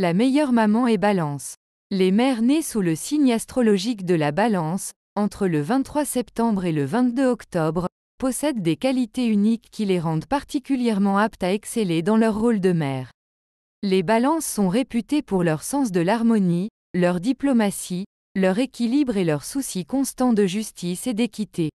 La meilleure maman est Balance. Les mères nées sous le signe astrologique de la Balance, entre le 23 septembre et le 22 octobre, possèdent des qualités uniques qui les rendent particulièrement aptes à exceller dans leur rôle de mère. Les balances sont réputées pour leur sens de l'harmonie, leur diplomatie, leur équilibre et leur souci constant de justice et d'équité.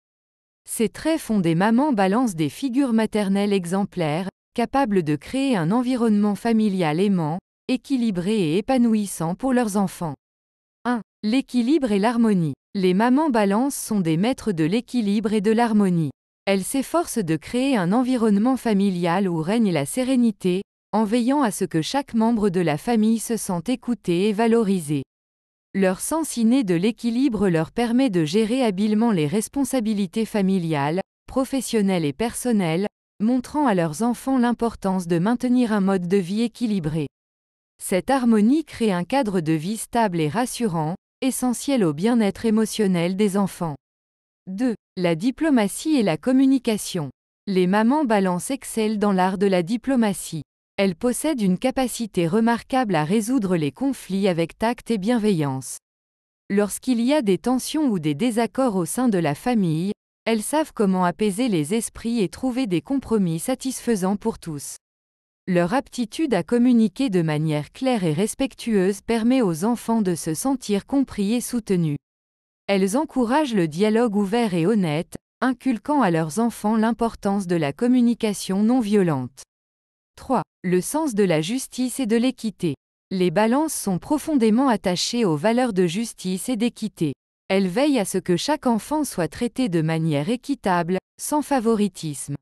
Ces traits font des mamans Balance des figures maternelles exemplaires, capables de créer un environnement familial aimant, équilibré et épanouissant pour leurs enfants. 1. L'équilibre et l'harmonie. Les mamans Balance sont des maîtres de l'équilibre et de l'harmonie. Elles s'efforcent de créer un environnement familial où règne la sérénité, en veillant à ce que chaque membre de la famille se sente écouté et valorisé. Leur sens inné de l'équilibre leur permet de gérer habilement les responsabilités familiales, professionnelles et personnelles, montrant à leurs enfants l'importance de maintenir un mode de vie équilibré. Cette harmonie crée un cadre de vie stable et rassurant, essentiel au bien-être émotionnel des enfants. 2. La diplomatie et la communication. Les mamans balance excellent dans l'art de la diplomatie. Elles possèdent une capacité remarquable à résoudre les conflits avec tact et bienveillance. Lorsqu'il y a des tensions ou des désaccords au sein de la famille, elles savent comment apaiser les esprits et trouver des compromis satisfaisants pour tous. Leur aptitude à communiquer de manière claire et respectueuse permet aux enfants de se sentir compris et soutenus. Elles encouragent le dialogue ouvert et honnête, inculquant à leurs enfants l'importance de la communication non violente. 3. Le sens de la justice et de l'équité. Les balances sont profondément attachées aux valeurs de justice et d'équité. Elles veillent à ce que chaque enfant soit traité de manière équitable, sans favoritisme.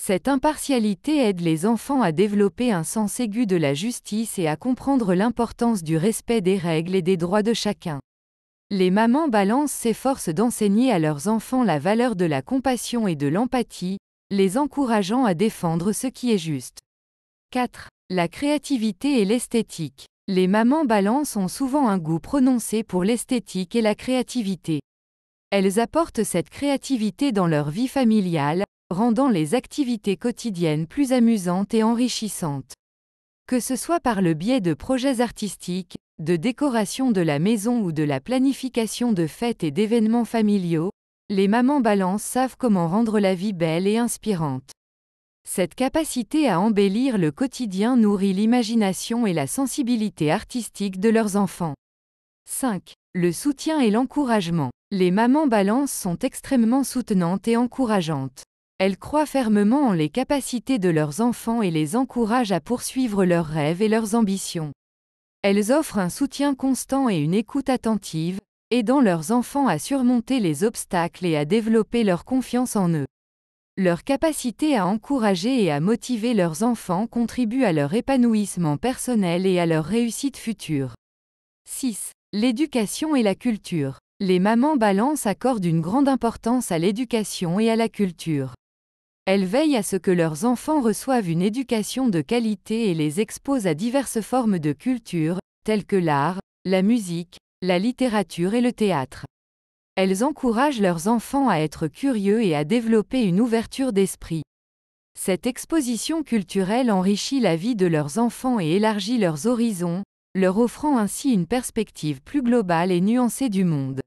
Cette impartialité aide les enfants à développer un sens aigu de la justice et à comprendre l'importance du respect des règles et des droits de chacun. Les mamans balance s'efforcent d'enseigner à leurs enfants la valeur de la compassion et de l'empathie, les encourageant à défendre ce qui est juste. 4. La créativité et l'esthétique. Les mamans balance ont souvent un goût prononcé pour l'esthétique et la créativité. Elles apportent cette créativité dans leur vie familiale, rendant les activités quotidiennes plus amusantes et enrichissantes. Que ce soit par le biais de projets artistiques, de décoration de la maison ou de la planification de fêtes et d'événements familiaux, les mamans Balance savent comment rendre la vie belle et inspirante. Cette capacité à embellir le quotidien nourrit l'imagination et la sensibilité artistique de leurs enfants. 5. Le soutien et l'encouragement. Les mamans balances sont extrêmement soutenantes et encourageantes. Elles croient fermement en les capacités de leurs enfants et les encouragent à poursuivre leurs rêves et leurs ambitions. Elles offrent un soutien constant et une écoute attentive, aidant leurs enfants à surmonter les obstacles et à développer leur confiance en eux. Leur capacité à encourager et à motiver leurs enfants contribue à leur épanouissement personnel et à leur réussite future. 6. L'éducation et la culture. Les mamans balance accordent une grande importance à l'éducation et à la culture. Elles veillent à ce que leurs enfants reçoivent une éducation de qualité et les exposent à diverses formes de culture, telles que l'art, la musique, la littérature et le théâtre. Elles encouragent leurs enfants à être curieux et à développer une ouverture d'esprit. Cette exposition culturelle enrichit la vie de leurs enfants et élargit leurs horizons, leur offrant ainsi une perspective plus globale et nuancée du monde.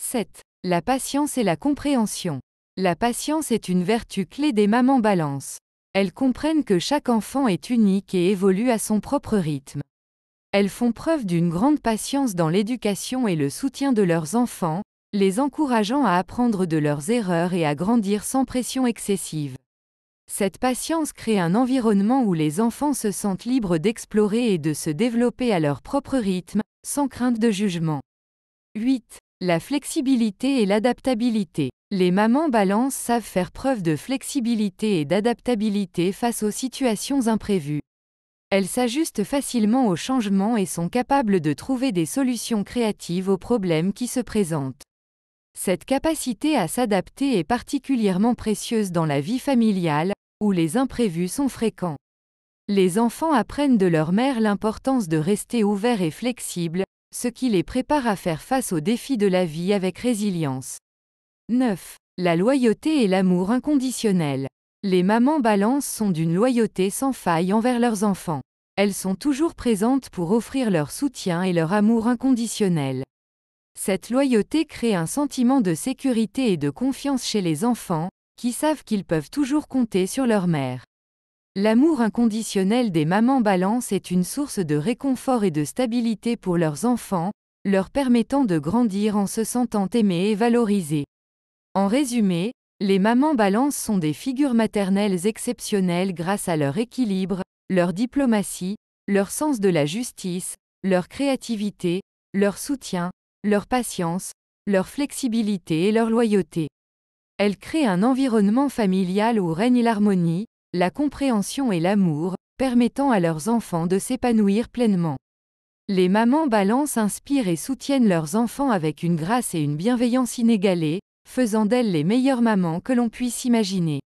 7. La patience et la compréhension. La patience est une vertu clé des mamans balance. Elles comprennent que chaque enfant est unique et évolue à son propre rythme. Elles font preuve d'une grande patience dans l'éducation et le soutien de leurs enfants, les encourageant à apprendre de leurs erreurs et à grandir sans pression excessive. Cette patience crée un environnement où les enfants se sentent libres d'explorer et de se développer à leur propre rythme, sans crainte de jugement. 8. La flexibilité et l'adaptabilité. Les mamans Balance savent faire preuve de flexibilité et d'adaptabilité face aux situations imprévues. Elles s'ajustent facilement aux changements et sont capables de trouver des solutions créatives aux problèmes qui se présentent. Cette capacité à s'adapter est particulièrement précieuse dans la vie familiale, où les imprévus sont fréquents. Les enfants apprennent de leur mère l'importance de rester ouverts et flexibles, ce qui les prépare à faire face aux défis de la vie avec résilience. 9. La loyauté et l'amour inconditionnel. Les mamans Balance sont d'une loyauté sans faille envers leurs enfants. Elles sont toujours présentes pour offrir leur soutien et leur amour inconditionnel. Cette loyauté crée un sentiment de sécurité et de confiance chez les enfants, qui savent qu'ils peuvent toujours compter sur leur mère. L'amour inconditionnel des mamans balance est une source de réconfort et de stabilité pour leurs enfants, leur permettant de grandir en se sentant aimés et valorisés. En résumé, les mamans balance sont des figures maternelles exceptionnelles grâce à leur équilibre, leur diplomatie, leur sens de la justice, leur créativité, leur soutien, leur patience, leur flexibilité et leur loyauté. Elles créent un environnement familial où règne l'harmonie, la compréhension et l'amour, permettant à leurs enfants de s'épanouir pleinement. Les mamans Balance inspirent et soutiennent leurs enfants avec une grâce et une bienveillance inégalées, faisant d'elles les meilleures mamans que l'on puisse imaginer.